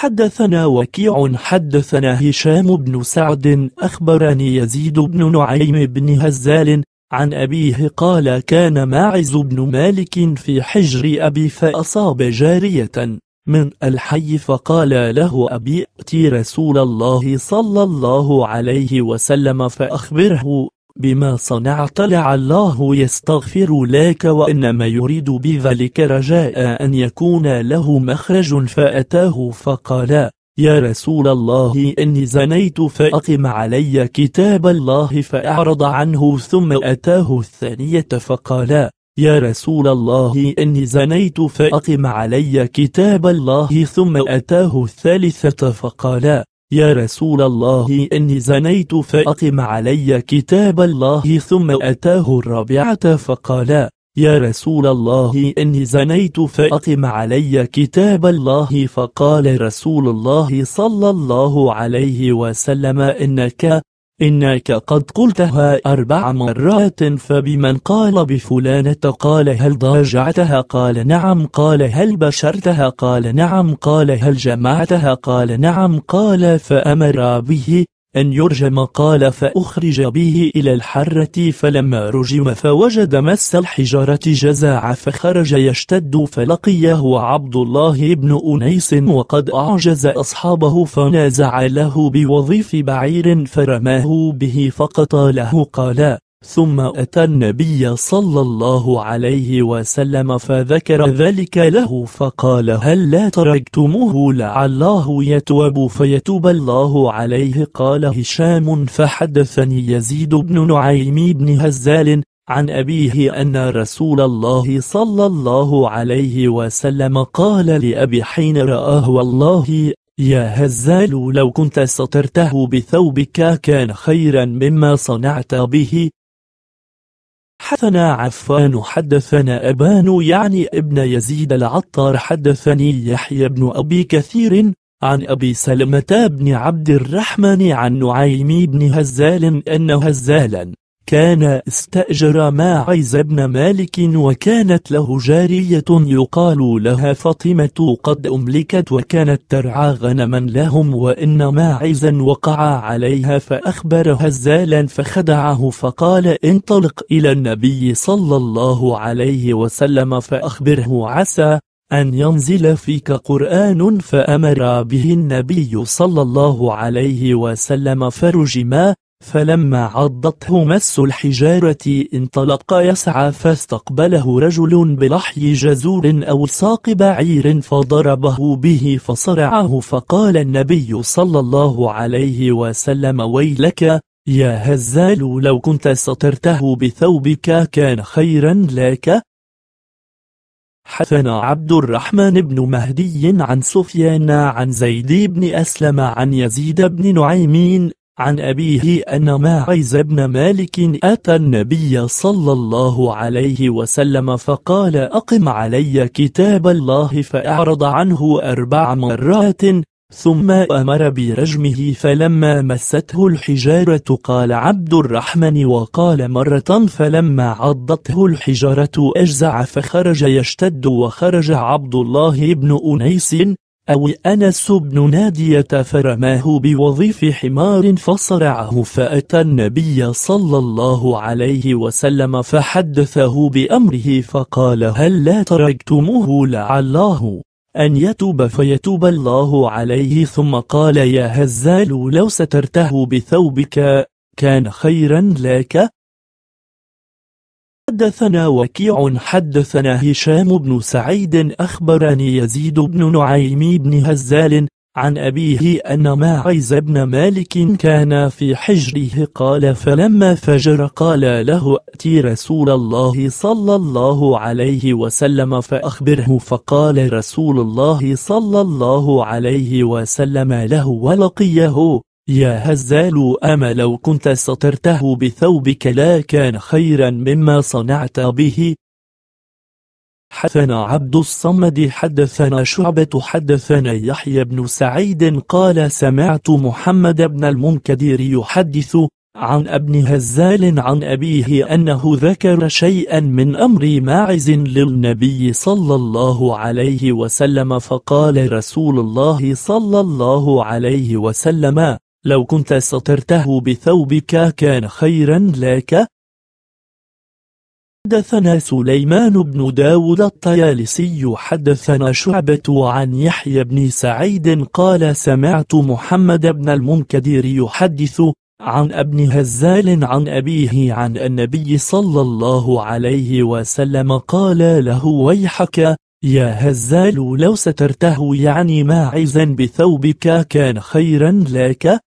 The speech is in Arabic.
حدثنا وكيع حدثنا هشام بن سعد أخبرني يزيد بن نعيم بن هزال عن أبيه قال كان ماعز بن مالك في حجر أبي فأصاب جارية من الحي فقال له أبي ائت رسول الله صلى الله عليه وسلم فأخبره بما صنعت لعله يستغفر لك وإنما يريد بذلك رجاء أن يكون له مخرج فأتاه فقال يا رسول الله إني زنيت فأقم علي كتاب الله فأعرض عنه ثم أتاه الثانية فقال يا رسول الله إني زنيت فأقم علي كتاب الله ثم أتاه الثالثة فقال يا رسول الله إني زنيت فأقم علي كتاب الله ثم أتاه الرابعة فقال يا رسول الله إني زنيت فأقم علي كتاب الله فقال رسول الله صلى الله عليه وسلم إنك إنك قد قلتها أربع مرات فبمن قال بفلانة قال هل ضاجعتها قال نعم قال هل بشرتها قال نعم قال هل جمعتها قال نعم قال فأمر به أن يرجم قال فأخرج به إلى الحرة فلما رجم فوجد مس الحجارة جزاع فخرج يشتد فلقيه عبد الله بن أنيس وقد أعجز أصحابه فنازع له بوظيف بعير فرماه به له قال ثم أتى النبي صلى الله عليه وسلم فذكر ذلك له فقال هل لا تركتموه لعله يتوب فيتوب الله عليه قال هشام فحدثني يزيد بن نعيم بن هزال عن أبيه أن رسول الله صلى الله عليه وسلم قال لأبي حين رآه والله يا هزال لو كنت سترته بثوبك كان خيرا مما صنعت به حدثنا عفان حدثنا أبان يعني ابن يزيد العطار حدثني يحيى بن أبي كثير عن أبي سلمة بن عبد الرحمن عن نعيم بن هزال أن هزالا كان استأجر ماعز بن مالك وكانت له جارية يقال لها فاطمة قد أملكت وكانت ترعى غنما لهم وإن ماعزا وقع عليها فأخبرها الزالا فخدعه فقال انطلق إلى النبي صلى الله عليه وسلم فأخبره عسى أن ينزل فيك قرآن فأمر به النبي صلى الله عليه وسلم فرجما فلما عضته مس الحجارة انطلق يسعى فاستقبله رجل بلحي جزور أو ساق بعير فضربه به فصرعه فقال النبي صلى الله عليه وسلم ويلك يا هزال لو كنت سترته بثوبك كان خيرا لك حثنا عبد الرحمن بن مهدي عن سفيان عن زيد بن أسلم عن يزيد بن نعيمين عن أبيه أن ماعز بن مالك أتى النبي صلى الله عليه وسلم فقال أقم علي كتاب الله فأعرض عنه أربع مرات ثم أمر برجمه فلما مسته الحجارة قال عبد الرحمن وقال مرة فلما عضته الحجارة أجزع فخرج يشتد وخرج عبد الله بن أنيس أو أنس بن نادية فرماه بوظيف حمار فصرعه فأتى النبي صلى الله عليه وسلم فحدثه بأمره فقال هل لا تركتموه لعله أن يتوب فيتوب الله عليه ثم قال يا هزال لو سترته بثوبك كان خيرا لك حدثنا وكيع حدثنا هشام بن سعيد أخبرني يزيد بن نعيم بن هزال عن أبيه أن ماعز بن مالك كان في حجره قال فلما فجر قال له أتي رسول الله صلى الله عليه وسلم فأخبره فقال رسول الله صلى الله عليه وسلم له ولقيه يا هزال أما لو كنت سترته بثوبك لا كان خيرا مما صنعت به حدثنا عبد الصمد حدثنا شعبة حدثنا يحيى بن سعيد قال سمعت محمد بن المنكدير يحدث عن ابن هزال عن أبيه أنه ذكر شيئا من أمر ماعز للنبي صلى الله عليه وسلم فقال رسول الله صلى الله عليه وسلم لو كنت سترته بثوبك كان خيرا لك حدثنا سليمان بن داود الطيالسي حدثنا شعبة عن يحيى بن سعيد قال سمعت محمد بن المنكدير يحدث عن ابن هزال عن أبيه عن النبي صلى الله عليه وسلم قال له ويحك يا هزال لو سترته يعني ماعزا بثوبك كان خيرا لك